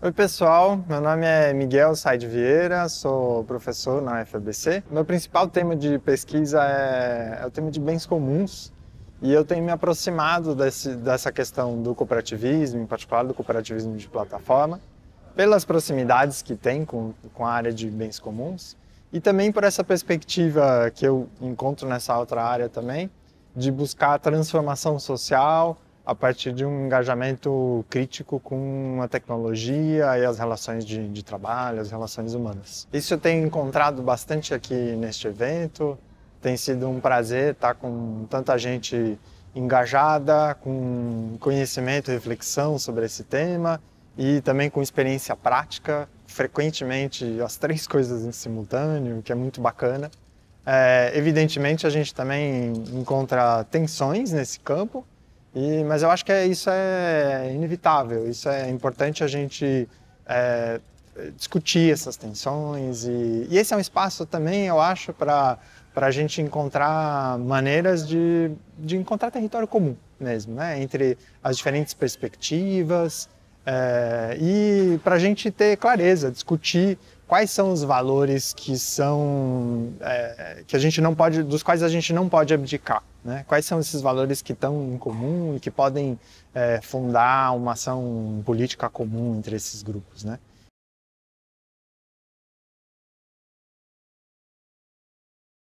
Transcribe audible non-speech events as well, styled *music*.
Oi pessoal, meu nome é Miguel Said Vieira, sou professor na FABC. Meu principal tema de pesquisa é, é o tema de bens comuns e eu tenho me aproximado desse, dessa questão do cooperativismo, em particular do cooperativismo de plataforma, pelas proximidades que tem com, com a área de bens comuns e também por essa perspectiva que eu encontro nessa outra área também, de buscar transformação social, a partir de um engajamento crítico com a tecnologia e as relações de, de trabalho, as relações humanas. Isso eu tenho encontrado bastante aqui neste evento. Tem sido um prazer estar com tanta gente engajada, com conhecimento, reflexão sobre esse tema e também com experiência prática, frequentemente as três *laughs* coisas em simultâneo, que é muito bacana. É, evidentemente, a gente também encontra tensões nesse campo, e, mas eu acho que é, isso é inevitável, isso é importante a gente é, discutir essas tensões. E, e, esse é um espaço também, eu acho, para a gente encontrar maneiras de, de encontrar território comum mesmo, né? entre as diferentes perspectivas. É, e para a gente ter clareza, discutir quais são os valores que são é, que a gente não pode, dos quais a gente não pode abdicar. Né? Quais são esses valores que estão em comum e que podem é, fundar uma ação política comum entre esses grupos? Né?